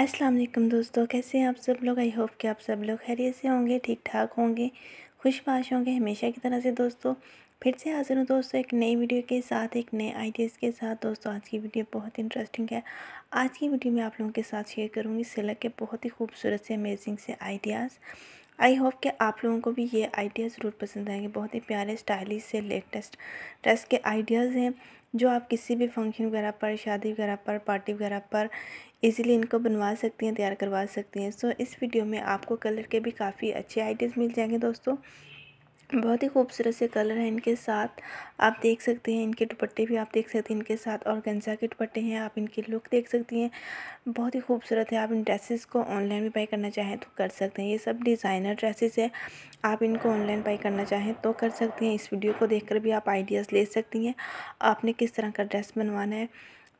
अस्सलाम वालेकुम दोस्तों कैसे हैं आप सब लोग आई होप कि आप सब लोग खैरियत से होंगे ठीक ठाक होंगे खुशबाश होंगे हमेशा की तरह से दोस्तों फिर से हाजिर हूँ दोस्तों एक नई वीडियो के साथ एक नए आइडियाज़ के साथ दोस्तों आज की वीडियो बहुत इंटरेस्टिंग है आज की वीडियो में आप लोगों के साथ शेयर करूँगी सिलक के बहुत ही खूबसूरत से अमेजिंग से आइडियाज़ आई होप कि आप लोगों को भी ये आइडिया ज़रूर पसंद आएंगे बहुत ही प्यारे स्टाइलिश से लेटेस्ट ड्रेस के आइडियाज़ हैं जो आप किसी भी फंक्शन वगैरह पर शादी वगैरह पर पार्टी वगैरह पर इजीली इनको बनवा सकती हैं तैयार करवा सकती हैं सो इस वीडियो में आपको कलर के भी काफ़ी अच्छे आइडियाज़ मिल जाएंगे दोस्तों बहुत ही खूबसूरत से कलर है इनके साथ आप देख सकते हैं इनके दुपट्टे भी आप देख सकते हैं इनके साथ और गंजा के दुपट्टे हैं आप इनकी लुक देख सकती हैं बहुत ही खूबसूरत है आप इन ड्रेसेस को ऑनलाइन भी बाई करना चाहें तो कर सकते हैं ये सब डिज़ाइनर ड्रेसेस है आप इनको ऑनलाइन बाई करना चाहें तो कर सकते हैं इस वीडियो को देख भी आप आइडियाज़ ले सकती हैं आपने किस तरह का ड्रेस बनवाना है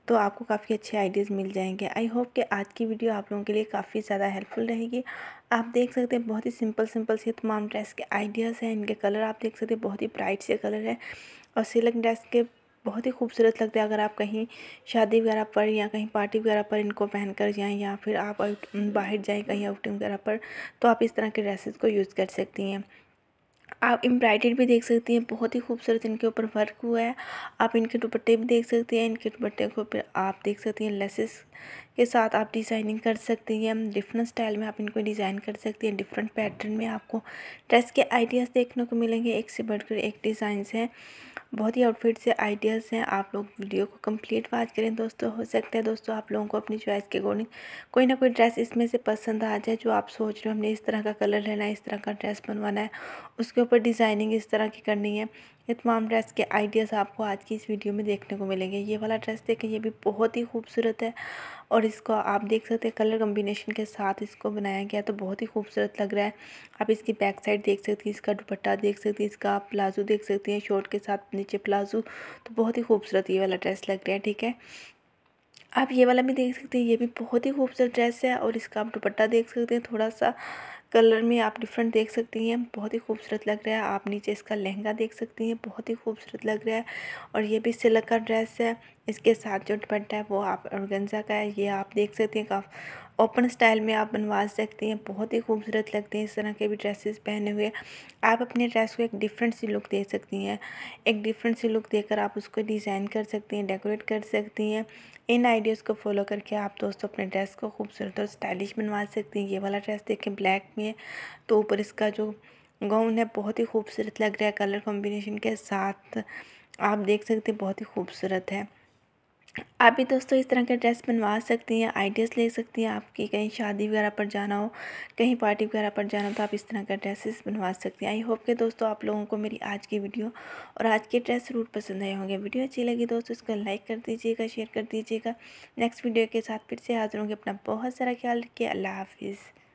तो आपको काफ़ी अच्छे आइडियाज़ मिल जाएंगे आई होप कि आज की वीडियो आप लोगों के लिए काफ़ी ज़्यादा हेल्पफुल रहेगी आप देख सकते हैं बहुत ही सिंपल सिंपल से तमाम ड्रेस के आइडियाज़ हैं इनके कलर आप देख सकते हैं बहुत ही ब्राइट से कलर है और सिलक ड्रेस के बहुत ही खूबसूरत लगते हैं अगर आप कहीं शादी वगैरह पर या कहीं पार्टी वगैरह पर इनको पहन कर जाएँ या फिर आप बाहर जाएँ कहीं आउटिंग वगैरह पर तो आप इस तरह के ड्रेसेस को यूज़ कर सकती हैं आप एम्ब्रॉयडरी भी देख सकती हैं बहुत ही खूबसूरत इनके ऊपर वर्क हुआ है आप इनके दुपट्टे भी देख सकती हैं इनके दुपट्टे के ऊपर आप देख सकती हैं लेसेस के साथ आप डिज़ाइनिंग कर सकती हैं डिफरेंट स्टाइल में आप इनको डिज़ाइन कर सकती हैं डिफरेंट पैटर्न में आपको ड्रेस के आइडियाज़ देखने को मिलेंगे एक से बढ़कर एक डिज़ाइन हैं बहुत ही आउटफिट से आइडियाज़ हैं आप लोग वीडियो को कंप्लीट बात करें दोस्तों हो सकता है दोस्तों आप लोगों को अपनी चॉइस के अकॉर्डिंग कोई ना कोई ड्रेस इसमें से पसंद आ जाए जो आप सोच रहे हो हमने इस तरह का कलर लेना है इस तरह का ड्रेस बनवाना है उसके ऊपर डिज़ाइनिंग इस तरह की करनी है ये तमाम ड्रेस के आइडियाज़ आपको आज की इस वीडियो में देखने को मिलेंगे ये वाला ड्रेस देखें ये भी बहुत ही खूबसूरत है और इसको आप देख सकते हैं कलर कम्बिनेशन के साथ इसको बनाया गया तो बहुत ही खूबसूरत लग रहा है आप इसकी बैक साइड देख सकती हैं इसका दुपट्टा देख सकती हैं इसका आप प्लाजो देख सकती हैं शॉर्ट के साथ नीचे प्लाजो तो बहुत ही खूबसूरत ये वाला ड्रेस लग रहा है ठीक है आप ये वाला भी देख सकते हैं ये भी बहुत ही खूबसूरत ड्रेस है और इसका आप दुपट्टा देख सकते हैं थोड़ा सा कलर में आप डिफरेंट देख सकती हैं बहुत ही खूबसूरत लग रहा है आप नीचे इसका लहंगा देख सकती हैं बहुत ही खूबसूरत लग रहा है और ये भी सिलक का ड्रेस है इसके साथ जो दुपट्टा है वो आप ऑर्गेन्जा का है ये आप देख सकते हैं काफ़ ओपन स्टाइल में आप बनवा सकते हैं बहुत ही खूबसूरत लगते हैं इस तरह के भी ड्रेसेस पहने हुए आप अपने ड्रेस को एक डिफरेंट सी लुक दे सकती हैं एक डिफरेंट सी लुक देकर आप उसको डिज़ाइन कर सकती हैं डेकोरेट कर सकती हैं इन आइडियाज़ को फॉलो करके आप दोस्तों अपने ड्रेस को खूबसूरत और स्टाइलिश बनवा सकती हैं ये वाला ड्रेस देखें ब्लैक में है तो ऊपर इसका जो गाउन है बहुत ही खूबसूरत लग रहा है कलर कॉम्बिनेशन के साथ आप देख सकते हैं बहुत ही खूबसूरत है आप भी दोस्तों इस तरह के ड्रेस बनवा सकती हैं आइडियाज़ ले सकती हैं आपकी कहीं शादी वगैरह पर जाना हो कहीं पार्टी वगैरह पर जाना हो तो आप इस तरह का ड्रेसेस बनवा सकती हैं आई होप के दोस्तों आप लोगों को मेरी आज की वीडियो और आज के ड्रेस ज़रूर पसंद आए होंगे वीडियो अच्छी लगी दोस्तों इसको लाइक कर दीजिएगा शेयर कर दीजिएगा नेक्स्ट वीडियो के साथ फिर से हाजिर होंगे अपना बहुत सारा ख्याल रखिए अल्लाह हाफिज़